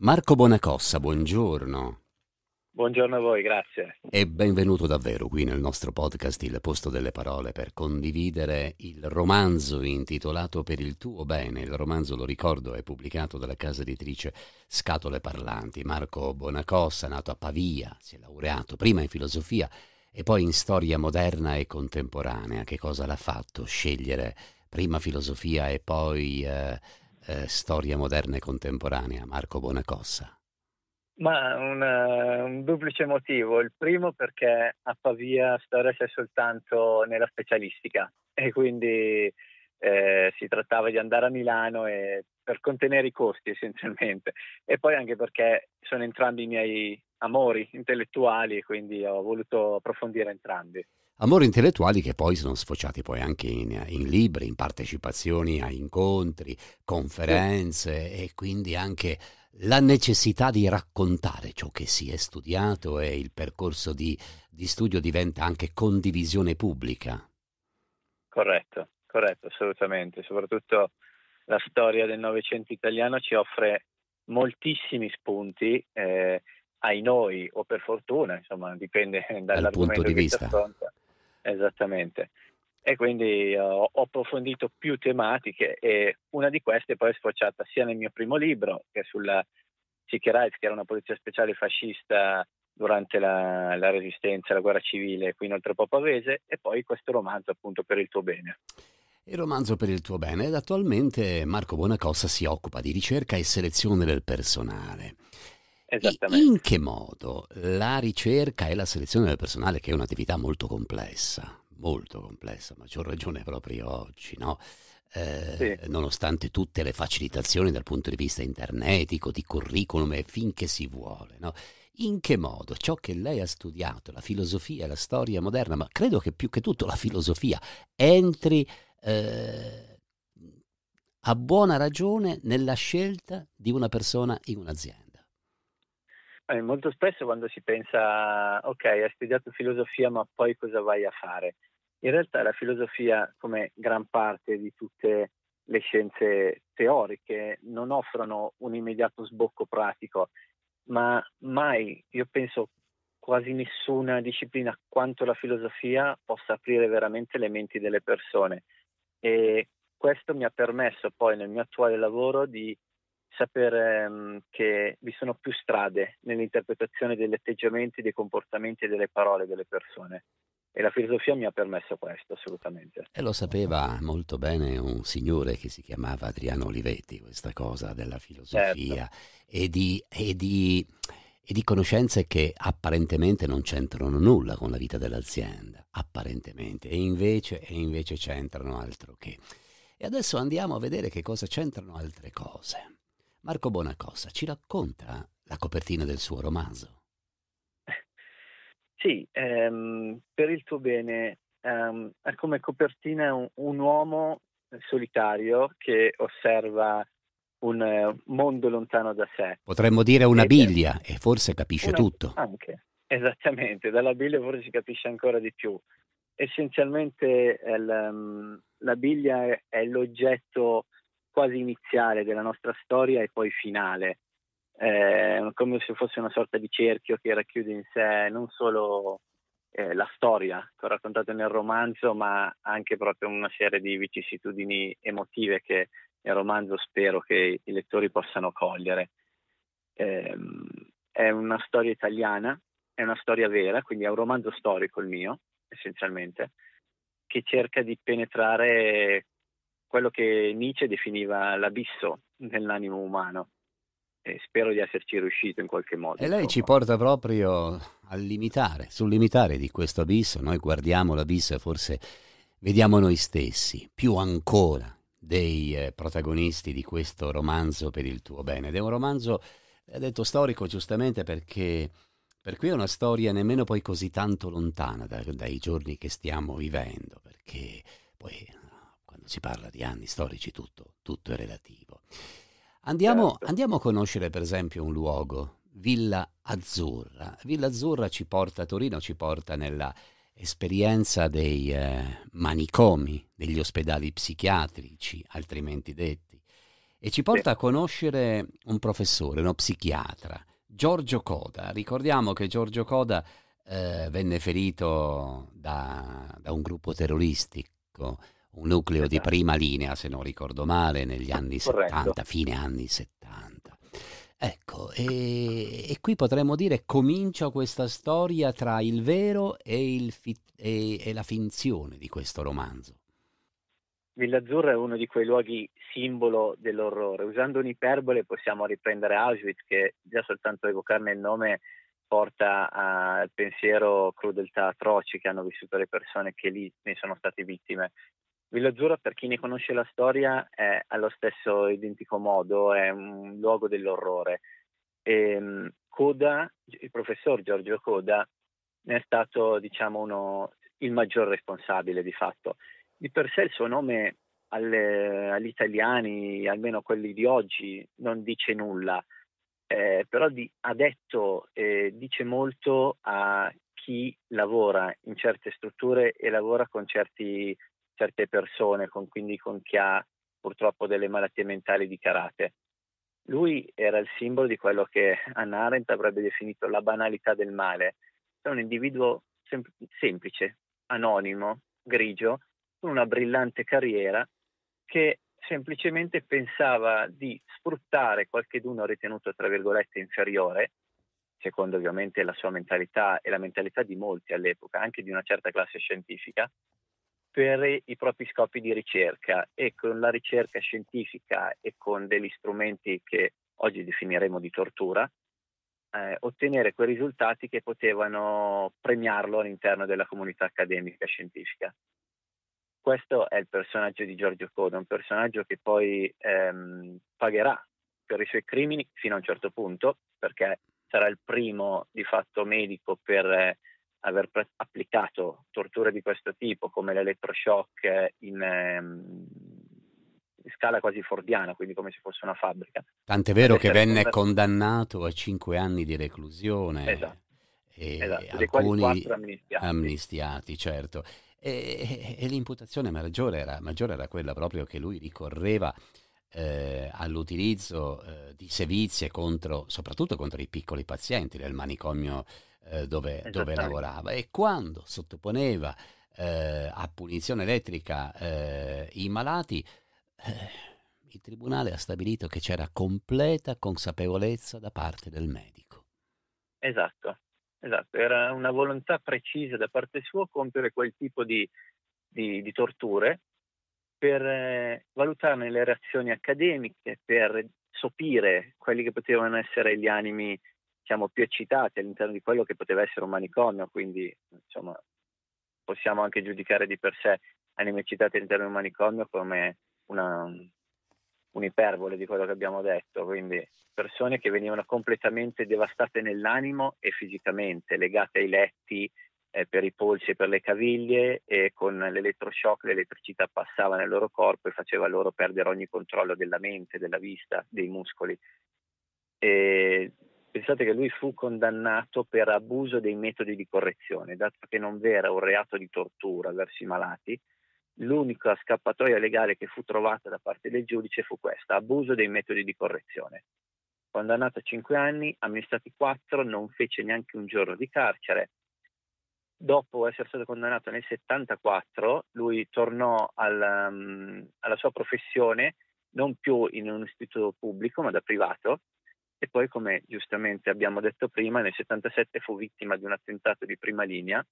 Marco Bonacossa, buongiorno. Buongiorno a voi, grazie. E benvenuto davvero qui nel nostro podcast Il posto delle parole per condividere il romanzo intitolato Per il tuo bene. Il romanzo, lo ricordo, è pubblicato dalla casa editrice Scatole Parlanti. Marco Bonacossa, nato a Pavia, si è laureato prima in filosofia e poi in storia moderna e contemporanea. Che cosa l'ha fatto scegliere prima filosofia e poi... Eh, eh, Storia moderna e contemporanea, Marco Bonacossa? Ma un, eh, un, duplice motivo. Il primo perché a Pavia storia c'è soltanto nella specialistica e quindi eh, si trattava di andare a Milano e, per contenere i costi essenzialmente e poi anche perché sono entrambi i miei amori intellettuali e quindi ho voluto approfondire entrambi amori intellettuali che poi sono sfociati poi anche in, in libri, in partecipazioni a incontri, conferenze e quindi anche la necessità di raccontare ciò che si è studiato e il percorso di, di studio diventa anche condivisione pubblica. Corretto, corretto, assolutamente. Soprattutto la storia del Novecento italiano ci offre moltissimi spunti eh, ai noi, o per fortuna, insomma, dipende dal punto di vista. si Esattamente. E quindi eh, ho, approfondito più tematiche e una di queste poi è sfociata sia nel mio primo libro che sulla Sicherheit, che era una polizia speciale fascista durante la, la, resistenza, la guerra civile qui in Oltrepò Pavese e poi questo romanzo appunto per il tuo bene. Il romanzo per il tuo bene ed attualmente Marco Buonacossa si occupa di ricerca e selezione del personale. Esattamente. In che modo la ricerca e la selezione del personale, che è un'attività molto complessa, molto complessa, maggior ragione proprio oggi, no? Eh, sì. nonostante tutte le facilitazioni dal punto di vista internetico, di curriculum e finché si vuole. No? In che modo ciò che lei ha studiato, la filosofia, la storia moderna, ma credo che più che tutto la filosofia, entri eh, a buona ragione nella scelta di una persona in un'azienda? Eh, molto spesso quando si pensa, ok, hai studiato filosofia, ma poi cosa vai a fare? In realtà la filosofia, come gran parte di tutte le scienze teoriche, non offrono un immediato sbocco pratico, ma mai, io penso, quasi nessuna disciplina quanto la filosofia possa aprire veramente le menti delle persone. E questo mi ha permesso poi nel mio attuale lavoro di sapere ehm, che vi sono più strade nell'interpretazione degli atteggiamenti, dei comportamenti e delle parole delle persone. E la filosofia mi ha permesso questo, assolutamente. E lo sapeva molto bene un signore che si chiamava Adriano Olivetti, questa cosa della filosofia certo. e, di, e, di, e di conoscenze che apparentemente non c'entrano nulla con la vita dell'azienda, apparentemente, e invece, e invece c'entrano altro che. E adesso andiamo a vedere che cosa c'entrano altre cose. Marco Bonacossa ci racconta la copertina del suo romanzo. Sì, ehm, per il tuo bene ehm, ha come copertina un, un, uomo solitario che osserva un eh, mondo lontano da sé. Potremmo dire una biglia e forse capisce una, tutto. Anche, esattamente, dalla biglia forse si capisce ancora di più. Essenzialmente el, ehm, la biglia è l'oggetto quasi iniziale della nostra storia e poi finale, eh, come se fosse una sorta di cerchio che racchiude in sé non solo eh, la storia che ho raccontato nel romanzo, ma anche proprio una serie di vicissitudini emotive che nel romanzo spero che i lettori possano cogliere. Eh, è una storia italiana, è una storia vera, quindi è un romanzo storico il mio, essenzialmente, che cerca di penetrare quello che Nietzsche definiva l'abisso nell'animo umano. E spero di esserci riuscito in qualche modo. E lei ci porta proprio al limitare, sul limitare di questo abisso. Noi guardiamo l'abisso e forse vediamo noi stessi, più ancora dei eh, protagonisti di questo romanzo per il tuo bene. Ed è un romanzo, ha eh, detto storico giustamente perché per cui è una storia nemmeno poi così tanto lontana da, dai giorni che stiamo vivendo, perché poi quando si parla di anni storici tutto, tutto è relativo. Andiamo, certo. andiamo a conoscere per esempio un luogo, Villa Azzurra. Villa Azzurra ci porta a Torino, ci porta nella esperienza dei eh, manicomi, degli ospedali psichiatrici, altrimenti detti, e ci porta a conoscere un professore, uno psichiatra, Giorgio Coda. Ricordiamo che Giorgio Coda eh, venne ferito da, da un gruppo terroristico un nucleo esatto. di prima linea, se non ricordo male, negli anni Corretto. 70, fine anni 70. Ecco, e, e, qui potremmo dire comincia questa storia tra il vero e, il fi- e, e la finzione di questo romanzo. Villa Azzurra è uno di quei luoghi simbolo dell'orrore. Usando un'iperbole possiamo riprendere Auschwitz, che già soltanto evocarne il nome porta al pensiero crudeltà atroci che hanno vissuto le persone che lì ne sono state vittime. Villa Azzurra, per chi ne conosce la storia, è allo stesso identico modo, è un luogo dell'orrore. E, ehm, Coda, il professor Giorgio Coda, ne è stato diciamo, uno, il maggior responsabile di fatto. Di per sé il suo nome alle, agli italiani, almeno quelli di oggi, non dice nulla, eh, però di, ha detto, eh, dice molto a chi lavora in certe strutture e lavora con certi certe persone, con, quindi con chi ha purtroppo delle malattie mentali di carattere. Lui era il simbolo di quello che Anna Arendt avrebbe definito la banalità del male, È un individuo sem- semplice, anonimo, grigio, con una brillante carriera che semplicemente pensava di sfruttare qualcheduno ritenuto tra virgolette inferiore, secondo ovviamente la sua mentalità e la mentalità di molti all'epoca, anche di una certa classe scientifica, per i propri scopi di ricerca e con la ricerca scientifica e con degli strumenti che oggi definiremo di tortura, eh, ottenere quei risultati che potevano premiarlo all'interno della comunità accademica scientifica. Questo è il personaggio di Giorgio Coda, un personaggio che poi ehm, pagherà per i suoi crimini fino a un certo punto, perché sarà il primo di fatto medico per... Eh, aver pre- applicato torture di questo tipo come l'elettroshock in, ehm, scala quasi fordiana, quindi come se fosse una fabbrica. Tant'è vero che venne condannato, condannato a 5 anni di reclusione. Esatto. E esatto, alcuni amnistiati. amnistiati. certo. E, e, l'imputazione maggiore era, maggiore era, quella proprio che lui ricorreva eh, all'utilizzo eh, di sevizie contro, soprattutto contro i piccoli pazienti del manicomio eh, dove, dove, lavorava e quando sottoponeva eh, a punizione elettrica eh, i malati, eh, il tribunale ha stabilito che c'era completa consapevolezza da parte del medico. Esatto, esatto. era una volontà precisa da parte sua compiere quel tipo di, di, di torture per eh, valutarne le reazioni accademiche, per sopire quelli che potevano essere gli animi siamo più eccitati all'interno di quello che poteva essere un manicomio, quindi insomma, possiamo anche giudicare di per sé anime eccitate all'interno di un manicomio come una, un'iperbole di quello che abbiamo detto, quindi persone che venivano completamente devastate nell'animo e fisicamente, legate ai letti eh, per i polsi e per le caviglie e con l'elettroshock l'elettricità passava nel loro corpo e faceva loro perdere ogni controllo della mente, della vista, dei muscoli. E Pensate che lui fu condannato per abuso dei metodi di correzione, dato che non v'era un reato di tortura verso i malati, l'unica scappatoia legale che fu trovata da parte del giudice fu questa, abuso dei metodi di correzione. Condannato a 5 anni, amministrati 4, non fece neanche un giorno di carcere. Dopo essere stato condannato nel 1974, lui tornò alla, mm, alla sua professione non più in un istituto pubblico ma da privato e poi, come giustamente abbiamo detto prima, nel 77 fu vittima di un attentato di prima linea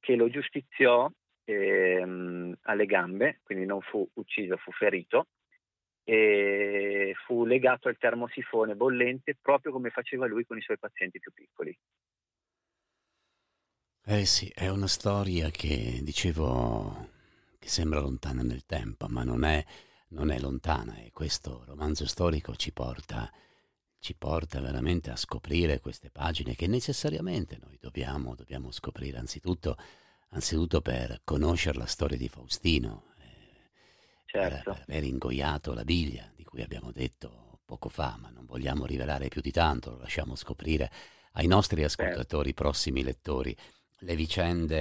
che lo giustiziò ehm, alle gambe, quindi non fu ucciso, fu ferito e fu legato al termosifone bollente proprio come faceva lui con i suoi pazienti più piccoli. Eh sì, è una storia che dicevo che sembra lontana nel tempo, ma non è, non è lontana e questo romanzo storico ci porta a ci porta veramente a scoprire queste pagine che necessariamente noi dobbiamo, dobbiamo scoprire anzitutto, anzitutto, per conoscere la storia di Faustino, eh, certo. per, aver ingoiato la biglia di cui abbiamo detto poco fa, ma non vogliamo rivelare più di tanto, lo lasciamo scoprire ai nostri certo. ascoltatori, certo. prossimi lettori, le vicende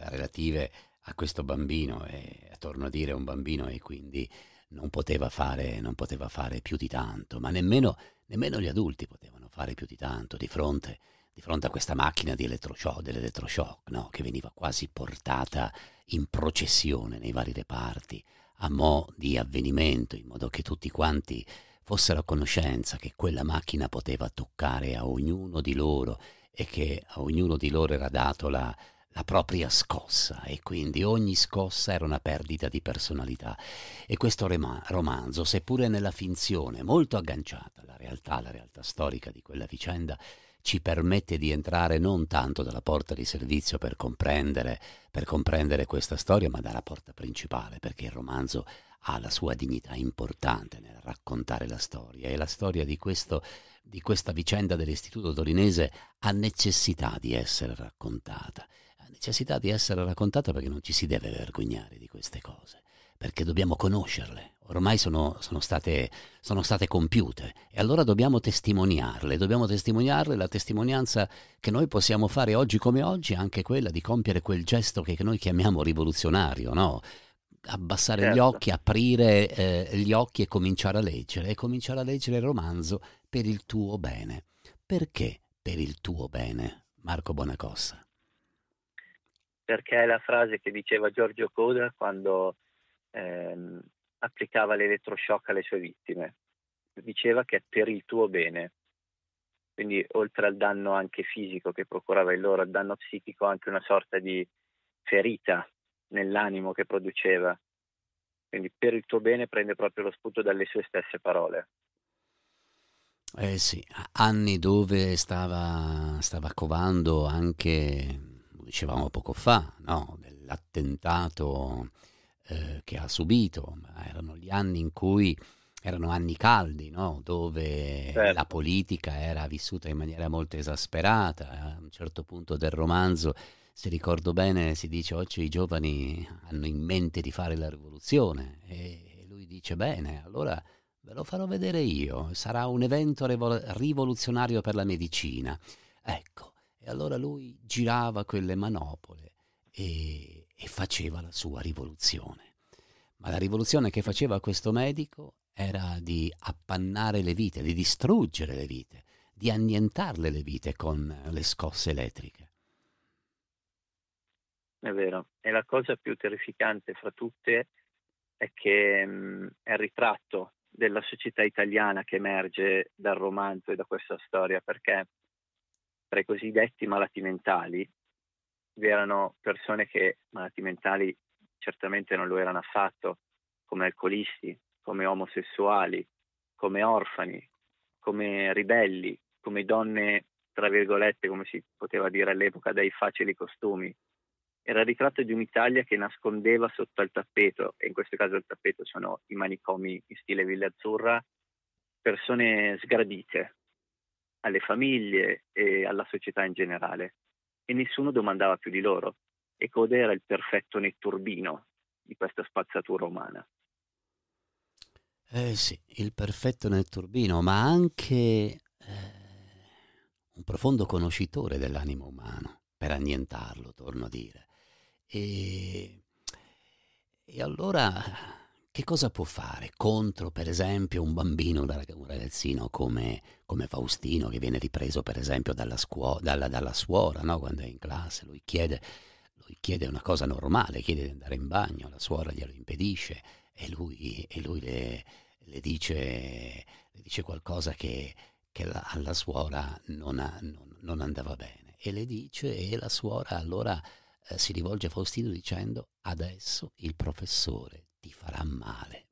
eh, relative a questo bambino, e eh, torno a dire un bambino e quindi non poteva fare, non poteva fare più di tanto, ma nemmeno, nemmeno gli adulti potevano fare più di tanto di fronte, di fronte a questa macchina di elettroshock, dell'elettroshock no? che veniva quasi portata in processione nei vari reparti a mo' di avvenimento, in modo che tutti quanti fossero a conoscenza che quella macchina poteva toccare a ognuno di loro e che a ognuno di loro era dato la, la propria scossa e quindi ogni scossa era una perdita di personalità. E questo romanzo, seppure nella finzione molto agganciata alla realtà, alla realtà storica di quella vicenda, ci permette di entrare non tanto dalla porta di servizio per comprendere, per comprendere questa storia, ma dalla porta principale, perché il romanzo ha la sua dignità importante nel raccontare la storia e la storia di, questo, di questa vicenda dell'Istituto Torinese ha necessità di essere raccontata necessità di essere raccontata perché non ci si deve vergognare di queste cose, perché dobbiamo conoscerle. Ormai sono, sono, state, sono state compiute e allora dobbiamo testimoniarle, dobbiamo testimoniarle la testimonianza che noi possiamo fare oggi come oggi, è anche quella di compiere quel gesto che noi chiamiamo rivoluzionario, no? abbassare certo. gli occhi, aprire eh, gli occhi e cominciare a leggere, e cominciare a leggere il romanzo per il tuo bene. Perché per il tuo bene, Marco Bonacossa? perché è la frase che diceva Giorgio Coda quando ehm, applicava l'elettroshock alle sue vittime. Diceva che è per il tuo bene. Quindi oltre al danno anche fisico che procurava il loro, al danno psichico anche una sorta di ferita nell'animo che produceva. Quindi per il tuo bene prende proprio lo spunto dalle sue stesse parole. Eh sì, anni dove stava, stava covando anche dicevamo poco fa, no? dell'attentato eh, che ha subito, erano gli anni in cui erano anni caldi, no? dove certo. la politica era vissuta in maniera molto esasperata, a un certo punto del romanzo se ricordo bene, si dice oggi i giovani hanno in mente di fare la rivoluzione e lui dice bene, allora ve lo farò vedere io, sarà un evento rivoluzionario per la medicina. Ecco, e allora lui girava quelle manopole e, e faceva la sua rivoluzione. Ma la rivoluzione che faceva questo medico era di appannare le vite, di distruggere le vite, di annientarle le vite con le scosse elettriche. È vero, e la cosa più terrificante fra tutte è che mh, è il ritratto della società italiana che emerge dal romanzo e da questa storia, perché tra i cosiddetti malati mentali vi erano persone che malati mentali certamente non lo erano affatto, come alcolisti, come omosessuali, come orfani, come ribelli, come donne, tra virgolette, come si poteva dire all'epoca, dai facili costumi. Era il ritratto di un'Italia che nascondeva sotto al tappeto, e in questo caso il tappeto sono i manicomi in stile Villa Azzurra, persone sgradite, alle famiglie e alla società in generale e nessuno domandava più di loro. E Code il perfetto netturbino di questa spazzatura umana. Eh sì, il perfetto netturbino, ma anche eh, un profondo conoscitore dell'animo umano, per annientarlo, torno a dire. E, e allora che cosa può fare contro, per esempio, un bambino, un ragazzino come, come Faustino che viene ripreso, per esempio, dalla, scuola, dalla, dalla suora no? quando è in classe? Lui chiede, lui chiede, una cosa normale, chiede di andare in bagno, la suora glielo impedisce e lui, e lui le, le, dice, le, dice, qualcosa che, che la, alla suora non, ha, non, non andava bene. E le dice e la suora allora eh, si rivolge a Faustino dicendo adesso il professore ti farà male.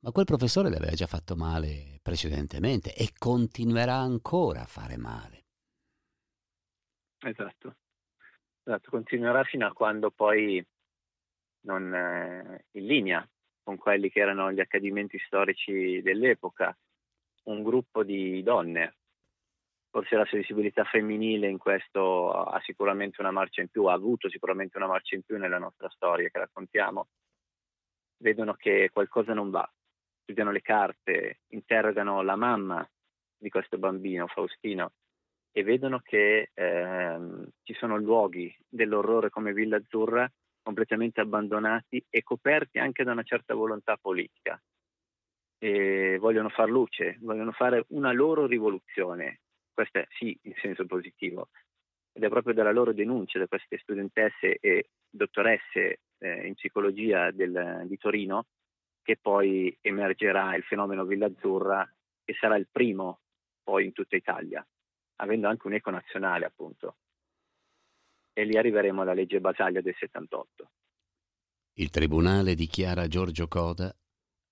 Ma quel professore le aveva già fatto male precedentemente e continuerà ancora a fare male. Esatto, esatto. continuerà fino a quando poi non è in linea con quelli che erano gli accadimenti storici dell'epoca, un gruppo di donne. Forse la sensibilità femminile in questo ha sicuramente una marcia in più, ha avuto sicuramente una marcia in più nella nostra storia che raccontiamo, vedono che qualcosa non va, studiano le carte, interrogano la mamma di questo bambino, Faustino, e vedono che ehm, ci sono luoghi dell'orrore come Villa Azzurra completamente abbandonati e coperti anche da una certa volontà politica. E vogliono far luce, vogliono fare una loro rivoluzione, questo è, sì in senso positivo, ed è proprio dalla loro denuncia da queste studentesse e dottoresse eh, in psicologia del, di Torino, che poi emergerà il fenomeno Villa Azzurra, che sarà il primo poi in tutta Italia, avendo anche un eco nazionale appunto. E lì arriveremo alla legge Basaglia del 78. Il Tribunale dichiara Giorgio Coda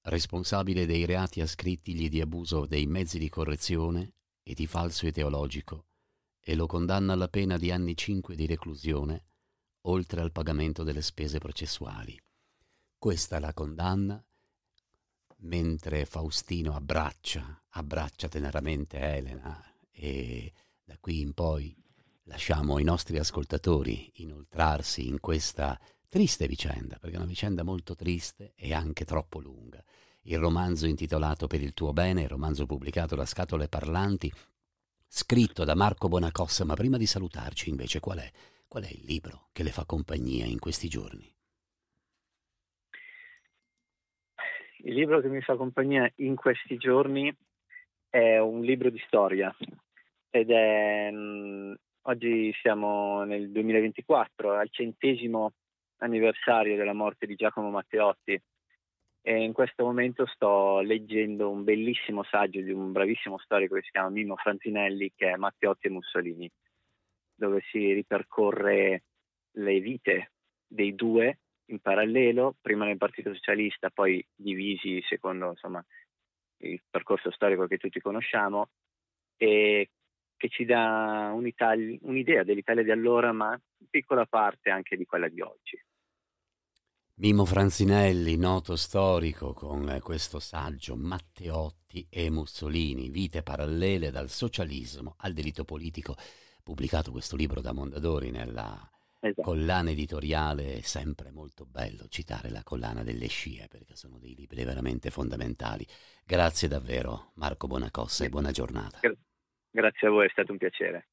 responsabile dei reati ascrittigli di abuso dei mezzi di correzione e di falso ideologico e lo condanna alla pena di anni 5 di reclusione oltre al pagamento delle spese processuali. Questa è la condanna, mentre Faustino abbraccia, abbraccia teneramente Elena e da qui in poi lasciamo i nostri ascoltatori inoltrarsi in questa triste vicenda, perché è una vicenda molto triste e anche troppo lunga. Il romanzo intitolato Per il tuo bene, il romanzo pubblicato da Scatole Parlanti, scritto da Marco Bonacossa, ma prima di salutarci invece qual è Qual è il libro che le fa compagnia in questi giorni? Il libro che mi fa compagnia in questi giorni è un libro di storia ed è mm, oggi siamo nel 2024 al centesimo anniversario della morte di Giacomo Matteotti e in questo momento sto leggendo un bellissimo saggio di un bravissimo storico che si chiama Mimmo Frantinelli che è Matteotti e Mussolini dove si ripercorre le vite dei due in parallelo, prima nel Partito Socialista, poi divisi secondo insomma, il percorso storico che tutti conosciamo, e che ci dà un'idea dell'Italia di allora, ma in piccola parte anche di quella di oggi. Mimo Franzinelli, noto storico, con questo saggio Matteotti e Mussolini, vite parallele dal socialismo al delitto politico pubblicato questo libro da Mondadori nella esatto. collana editoriale, è sempre molto bello citare la collana delle scie perché sono dei libri veramente fondamentali. Grazie davvero Marco Bonacossa e buona giornata. Grazie a voi, è stato un piacere.